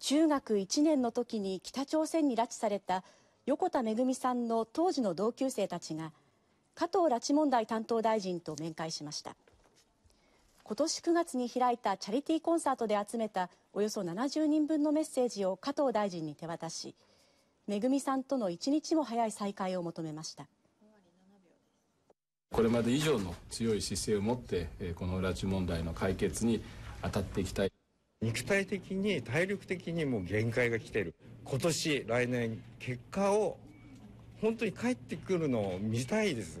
中学1年の時に北朝鮮に拉致された横田めぐみさんの当時の同級生たちが加藤拉致問題担当大臣と面会しました今年9月に開いたチャリティーコンサートで集めたおよそ70人分のメッセージを加藤大臣に手渡しめぐみさんとの一日も早い再会を求めましたこれまで以上の強い姿勢を持ってこの拉致問題の解決に当たっていきたい肉体的に体力的にもう限界が来てる今年来年結果を本当に返ってくるのを見たいです